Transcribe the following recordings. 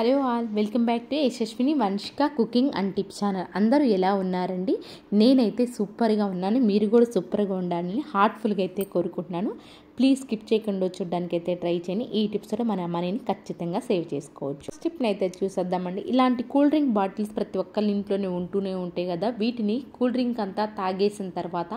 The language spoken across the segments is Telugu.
hello all welcome back to Yashaswini Vanshika cooking and tip channel అందరూ ఎలా ఉన్నారండి నేనైతే సూపర్గా ఉన్నాను మీరు కూడా సూపర్గా ఉండాలని హార్ట్ఫుల్గా అయితే కోరుకుంటున్నాను ప్లీజ్ స్కిప్ చేయకుండా చూడడానికి అయితే ట్రై చేయండి ఈ టిప్స్ కూడా మన మనీని ఖచ్చితంగా సేవ్ చేసుకోవచ్చు స్టిప్ని అయితే చూసేద్దామండి ఇలాంటి కూల్ డ్రింక్ బాటిల్స్ ప్రతి ఒక్కరి ఇంట్లోనే ఉంటూనే ఉంటాయి కదా వీటిని కూల్ డ్రింక్ అంతా తాగేసిన తర్వాత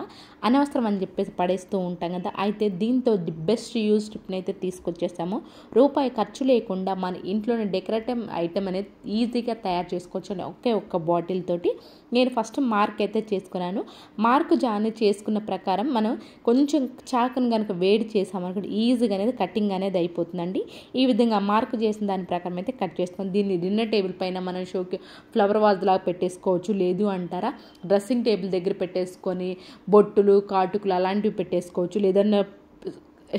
అనవసరం అని చెప్పేసి పడేస్తూ ఉంటాం కదా అయితే దీంతో ది బెస్ట్ యూజ్ టిప్ని అయితే తీసుకొచ్చేసాము రూపాయి ఖర్చు లేకుండా మన ఇంట్లోనే డెకరేటివ్ ఐటమ్ అనేది ఈజీగా తయారు చేసుకోవచ్చు అని ఒకే ఒక్క బాటిల్ తోటి నేను ఫస్ట్ మార్క్ అయితే చేసుకున్నాను మార్క్ జాన్ చేసుకున్న ప్రకారం మనం కొంచెం చాకును కనుక వేడి అనుకోండి ఈజీగా అనేది కటింగ్ అనేది అయిపోతుందండి ఈ విధంగా మార్క్ చేసిన దాని ప్రకారం అయితే కట్ చేసుకొని దీన్ని డిన్నర్ టేబుల్ పైన మనం షోకి ఫ్లవర్ వాజ్ లాగా పెట్టేసుకోవచ్చు లేదు అంటారా డ్రెస్సింగ్ టేబుల్ దగ్గర పెట్టేసుకొని బొట్టులు కాటుకులు అలాంటివి పెట్టేసుకోవచ్చు లేదన్నా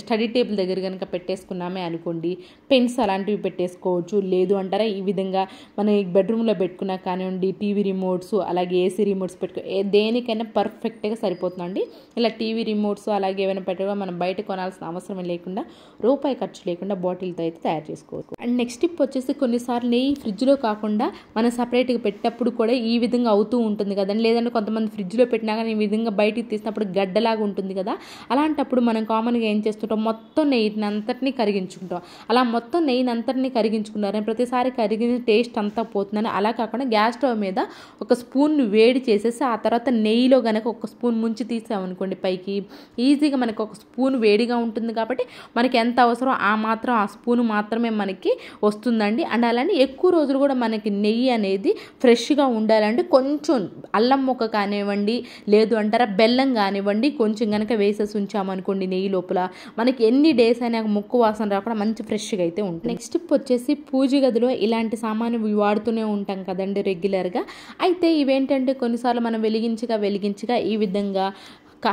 స్టడీ టేబుల్ దగ్గర కనుక పెట్టేసుకున్నామే అనుకోండి పెన్స్ అలాంటివి పెట్టేసుకోవచ్చు లేదు అంటారా ఈ విధంగా మనం ఈ బెడ్రూమ్లో పెట్టుకున్నా కానివ్వండి టీవీ రిమోట్స్ అలాగే ఏసీ రిమోట్స్ పెట్టుకో దేనికైనా పర్ఫెక్ట్గా సరిపోతుందండి ఇలా టీవీ రిమోట్స్ అలాగే ఏమైనా పెట్టడం మనం బయట కొనాల్సిన అవసరం లేకుండా రూపాయి ఖర్చు లేకుండా బాటిల్తో అయితే తయారు చేసుకోవచ్చు అండ్ నెక్స్ట్ టిప్ వచ్చేసి కొన్నిసార్లు నెయ్యి ఫ్రిడ్జ్లో కాకుండా మనం సపరేట్గా పెట్టేటప్పుడు కూడా ఈ విధంగా అవుతూ ఉంటుంది కదండి లేదంటే కొంతమంది ఫ్రిడ్జ్లో పెట్టినా కానీ ఈ విధంగా బయటికి తీసినప్పుడు గడ్డలాగా ఉంటుంది కదా అలాంటప్పుడు మనం కామన్గా ఏం చేస్తాం చేసుకుంటాం మొత్తం నెయ్యిని అంతటినీ కరిగించుకుంటాం అలా మొత్తం నెయ్యిని అంతటిని కరిగించుకున్నారని ప్రతిసారి కరిగిన టేస్ట్ అంతా పోతుందని అలా కాకుండా గ్యాస్ స్టవ్ మీద ఒక స్పూన్ వేడి చేసేసి ఆ తర్వాత నెయ్యిలో కనుక ఒక స్పూన్ ముంచి తీసామనుకోండి పైకి ఈజీగా మనకు ఒక స్పూన్ వేడిగా ఉంటుంది కాబట్టి మనకి ఎంత అవసరం ఆ మాత్రం ఆ స్పూన్ మాత్రమే మనకి వస్తుందండి అండ్ అలానే ఎక్కువ రోజులు కూడా మనకి నెయ్యి అనేది ఫ్రెష్గా ఉండాలంటే కొంచెం అల్లం మొక్క కానివ్వండి లేదు అంటారా బెల్లం కానివ్వండి కొంచెం కనుక వేసేసి ఉంచామనుకోండి నెయ్యి లోపల మనకి ఎన్ని డేస్ అయినా ముక్కు వాసన రాకుండా మంచి ఫ్రెష్గా అయితే ఉంటుంది నెక్స్ట్ వచ్చేసి పూజ గదిలో ఇలాంటి సామాను వాడుతూనే ఉంటాం కదండి రెగ్యులర్గా అయితే ఇవేంటంటే కొన్నిసార్లు మనం వెలిగించగా వెలిగించగా ఈ విధంగా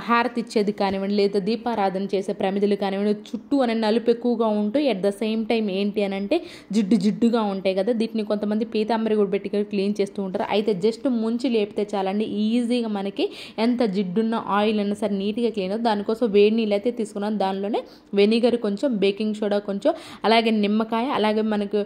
హారతి ఇచ్చేది కానివ్వండి లేదా దీపారాధన చేసే ప్రమిదలు కానివ్వండి చుట్టూ అనే నలుపు ఎక్కువగా ఉంటూ ఎట్ ద సేమ్ టైం ఏంటి అని అంటే జిడ్డు జిడ్డుగా ఉంటాయి కదా దీటిని కొంతమంది పీతాంబరి కూడా పెట్టి క్లీన్ చేస్తూ ఉంటారు అయితే జస్ట్ ముంచి లేపితే చాలండి ఈజీగా మనకి ఎంత జిడ్డున్న ఆయిల్ అయినా సరే నీట్గా క్లీన్ అవుతుంది దానికోసం వేడి నీళ్ళు అయితే తీసుకున్నాను దానిలోనే వెనిగర్ కొంచెం బేకింగ్ సోడా కొంచెం అలాగే నిమ్మకాయ అలాగే మనకు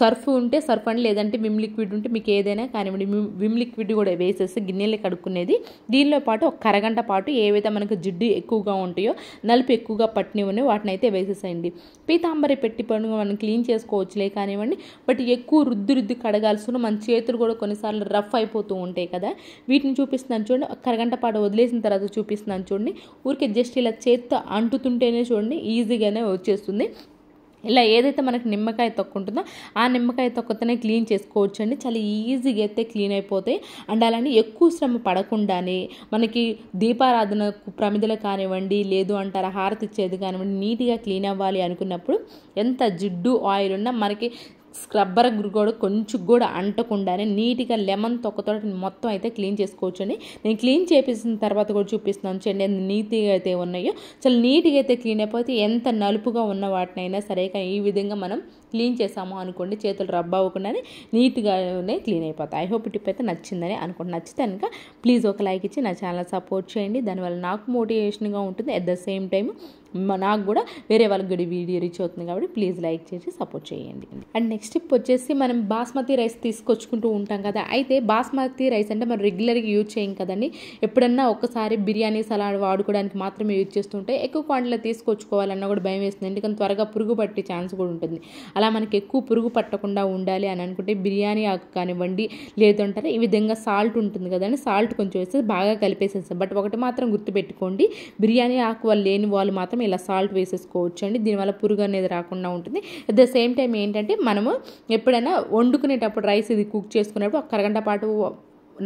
సర్ఫ్ ఉంటే సర్ఫ్ అండి లేదంటే విమ్ లిక్విడ్ ఉంటే మీకు ఏదైనా కానివ్వండి విమ్ లిక్విడ్ కూడా వేసేసి గిన్నెలు కడుక్కునేది దీనిలో పాటు ఒక అరగంట పాటు ఏవైతే మనకు జిడ్డు ఎక్కువగా ఉంటాయో నలుపు ఎక్కువగా పట్టినవన్నీ వాటిని అయితే వేసేసేయండి పీతాంబరి పెట్టి పండుగ మనం క్లీన్ చేసుకోవచ్చులే కానివ్వండి బట్ ఎక్కువ రుద్ది రుద్ది కడగాల్సిన మన చేతులు కూడా కొన్నిసార్లు రఫ్ అయిపోతూ ఉంటాయి కదా వీటిని చూపిస్తున్నాను చూడండి కరగంట పాట వదిలేసిన తర్వాత చూపిస్తున్నాను చూడండి ఊరికే జస్ట్ ఇలా చేత్తో అంటుతుంటేనే చూడండి ఈజీగానే వచ్చేస్తుంది ఇలా ఏదైతే మనకి నిమ్మకాయ తొక్కు ఉంటుందో ఆ నిమ్మకాయ తొక్కతోనే క్లీన్ చేసుకోవచ్చు అండి చాలా ఈజీగా అయితే క్లీన్ అయిపోతాయి అండ్ అలానే ఎక్కువ శ్రమ పడకుండానే మనకి దీపారాధన ప్రమిదలు కానివ్వండి లేదు అంటారా హారతి ఇచ్చేది కానివ్వండి నీట్గా క్లీన్ అవ్వాలి అనుకున్నప్పుడు ఎంత జిడ్డు ఆయిల్ ఉన్నా మనకి స్క్రబ్బర్ కూడా కొంచెం కూడా అంటకుండానే నీట్గా లెమన్ తొక్కతో మొత్తం అయితే క్లీన్ చేసుకోవచ్చు అండి నేను క్లీన్ చేపించిన తర్వాత కూడా చూపిస్తున్నాను చూడండి ఎంత నీట్గా అయితే ఉన్నాయో చాలా నీట్గా అయితే క్లీన్ అయిపోతే ఎంత నలుపుగా ఉన్న వాటినైనా సరే కానీ ఈ విధంగా మనం క్లీన్ చేసాము అనుకోండి చేతులు రబ్ అవ్వకుండానే నీట్గానే క్లీన్ అయిపోతాయి ఐ హోప్ టిప్ అయితే నచ్చిందని అనుకోండి నచ్చితే కనుక ప్లీజ్ ఒక లైక్ ఇచ్చి నా ఛానల్ సపోర్ట్ చేయండి దానివల్ల నాకు మోటివేషన్గా ఉంటుంది అట్ ద సేమ్ టైం నాకు కూడా వేరే వాళ్ళకి కూడా వీడియో రీచ్ అవుతుంది కాబట్టి ప్లీజ్ లైక్ చేసి సపోర్ట్ చేయండి అండ్ నెక్స్ట్ టిప్ వచ్చేసి మనం బాస్మతి రైస్ తీసుకొచ్చుకుంటూ ఉంటాం కదా అయితే బాస్మతి రైస్ అంటే మనం రెగ్యులర్గా యూజ్ చేయం కదండి ఎప్పుడన్నా ఒకసారి బిర్యానీ సలాడ్ వాడుకోవడానికి మాత్రమే యూజ్ చేస్తుంటే ఎక్కువ క్వాంటిటీలో తీసుకొచ్చుకోవాలన్నా కూడా భయం వేస్తుంది ఎందుకంటే త్వరగా పురుగు పట్టే ఛాన్స్ కూడా ఉంటుంది అలా మనకి ఎక్కువ పురుగు పట్టకుండా ఉండాలి అని అనుకుంటే బిర్యానీ ఆకు కానివ్వండి లేదంటారా ఈ విధంగా సాల్ట్ ఉంటుంది కదండి సాల్ట్ కొంచెం వేస్తే బాగా కలిపేసేస్తాం బట్ ఒకటి మాత్రం గుర్తుపెట్టుకోండి బిర్యానీ ఆకు వాళ్ళు లేని వాళ్ళు మాత్రం ఇలా సాల్ట్ వేసేసుకోవచ్చు అండి దీనివల్ల పురుగు అనేది రాకుండా ఉంటుంది అట్ ద సేమ్ టైం ఏంటంటే మనము ఎప్పుడైనా వండుకునేటప్పుడు రైస్ ఇది కుక్ చేసుకునేప్పుడు ఒక అరగంట పాటు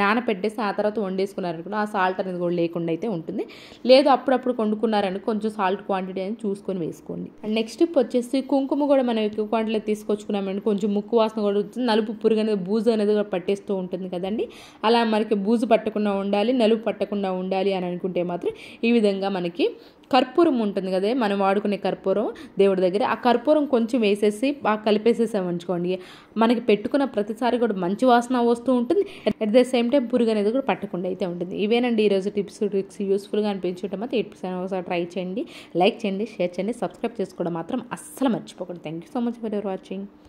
నానపెట్టేసి ఆ తర్వాత వండేసుకున్నారనుకో ఆ సాల్ట్ అనేది కూడా లేకుండా అయితే ఉంటుంది లేదు అప్పుడప్పుడు వండుకున్నారని కొంచెం సాల్ట్ క్వాంటిటీ అనేది చూసుకొని వేసుకోండి అండ్ నెక్స్ట్ వచ్చేసి కుంకుమ కూడా మనం ఎక్కువ క్వాంటిటీలో తీసుకొచ్చుకున్నామంటే కొంచెం ముక్కు వాసన కూడా వస్తుంది నలుపు పురుగు అనేది బూజు అనేది కూడా పట్టేస్తూ ఉంటుంది కదండి అలా మనకి బూజు పట్టకుండా ఉండాలి నలుపు పట్టకుండా ఉండాలి అని అనుకుంటే మాత్రం ఈ విధంగా మనకి కర్పూరం ఉంటుంది కదా మనం వాడుకునే కర్పూరం దేవుడి దగ్గర ఆ కర్పూరం కొంచెం వేసేసి బాగా కలిపేసేసామనుకోండి మనకి పెట్టుకున్న ప్రతిసారి కూడా మంచి వాసన వస్తూ ఉంటుంది అట్ ద సేమ్ టైం పురుగు అనేది కూడా పట్టకుండా అయితే ఉంటుంది ఇవేనండి ఈరోజు టిప్స్ ట్రిక్స్ యూస్ఫుల్గా అనిపించడం అయితే పర్సెంట్ ఒకసారి ట్రై చేయండి లైక్ చేయండి షేర్ చేయండి సబ్స్క్రైబ్ చేసుకోవడం మాత్రం అస్సలు మర్చిపోకండి thank you so much for your watching